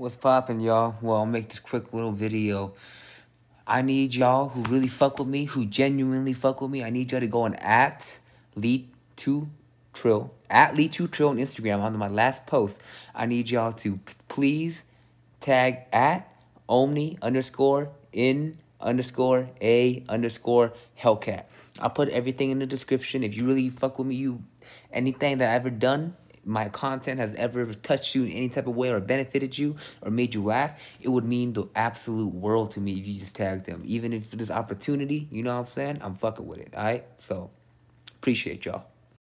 What's poppin', y'all? Well, I'll make this quick little video. I need y'all who really fuck with me, who genuinely fuck with me. I need y'all to go and at Lee2Trill, at Lee2Trill on Instagram on my last post. I need y'all to please tag at Omni underscore in underscore a underscore Hellcat. I'll put everything in the description. If you really fuck with me, you anything that I ever done, my content has ever touched you in any type of way or benefited you or made you laugh, it would mean the absolute world to me if you just tagged them. Even if this opportunity, you know what I'm saying? I'm fucking with it, all right? So, appreciate y'all.